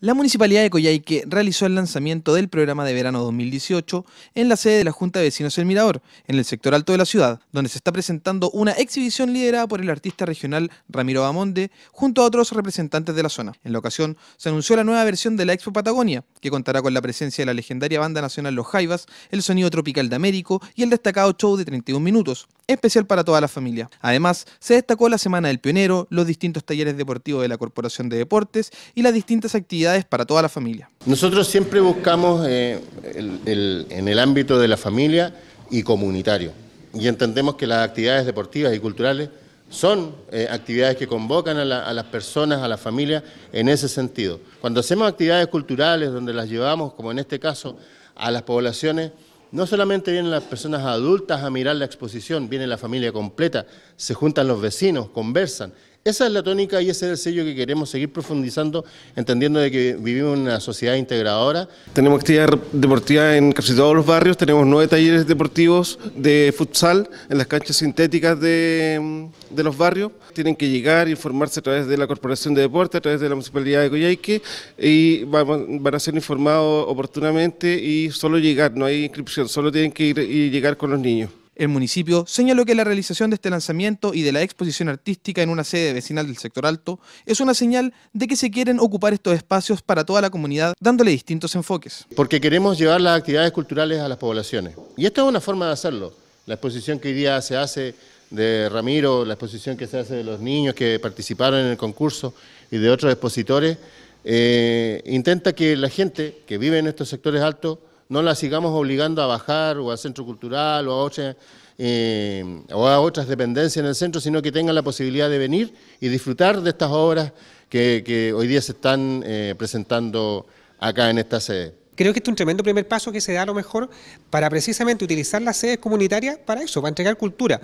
La Municipalidad de Coyhaique realizó el lanzamiento del programa de verano 2018 en la sede de la Junta de Vecinos El Mirador, en el sector alto de la ciudad, donde se está presentando una exhibición liderada por el artista regional Ramiro Amonde junto a otros representantes de la zona. En la ocasión se anunció la nueva versión de la Expo Patagonia, que contará con la presencia de la legendaria banda nacional Los Jaivas, el sonido tropical de Américo y el destacado show de 31 minutos, especial para toda la familia. Además, se destacó la Semana del Pionero, los distintos talleres deportivos de la Corporación de Deportes y las distintas actividades para toda la familia. Nosotros siempre buscamos eh, en el ámbito de la familia y comunitario y entendemos que las actividades deportivas y culturales son eh, actividades que convocan a, las personas, a la familia, en ese sentido. Cuando hacemos actividades culturales donde las llevamos, como en este caso, a las poblaciones, no solamente vienen las personas adultas a mirar la exposición, viene la familia completa, se juntan los vecinos, conversan, esa es la tónica y ese es el sello que queremos seguir profundizando, entendiendo de que vivimos en una sociedad integradora. Tenemos actividad deportiva en casi todos los barrios, tenemos nueve talleres deportivos de futsal en las canchas sintéticas de, los barrios. Tienen que llegar, informarse a través de la Corporación de Deporte, a través de la Municipalidad de Coyhaique y van, van a ser informados oportunamente y solo llegar, no hay inscripción, solo tienen que ir y llegar con los niños. El municipio señaló que la realización de este lanzamiento y de la exposición artística en una sede vecinal del sector alto es una señal de que se quieren ocupar estos espacios para toda la comunidad, dándole distintos enfoques. Porque queremos llevar las actividades culturales a las poblaciones. Y esta es una forma de hacerlo. La exposición que hoy día se hace de Ramiro, la exposición que se hace de los niños que participaron en el concurso y de otros expositores, eh, intenta que la gente que vive en estos sectores altos no la sigamos obligando a bajar o al centro cultural o a otras, eh, o a otras dependencias en el centro, sino que tengan la posibilidad de venir y disfrutar de estas obras que, hoy día se están eh, presentando acá en esta sede. Creo que este es un tremendo primer paso que se da a lo mejor para precisamente utilizar las sedes comunitarias para eso, para entregar cultura.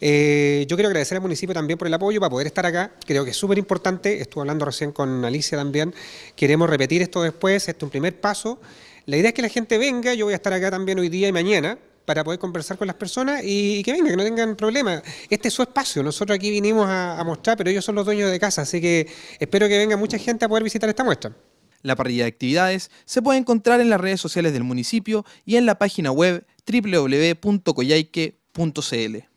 Eh, yo quiero agradecer al municipio también por el apoyo para poder estar acá. Creo que es súper importante. Estuve hablando recién con Alicia también. Queremos repetir esto después. Este es un primer paso. La idea es que la gente venga, yo voy a estar acá también hoy día y mañana para poder conversar con las personas y, que vengan, que no tengan problema. Este es su espacio, nosotros aquí vinimos a, mostrar, pero ellos son los dueños de casa, así que espero que venga mucha gente a poder visitar esta muestra. La parrilla de actividades se puede encontrar en las redes sociales del municipio y en la página web www.coyaique.cl.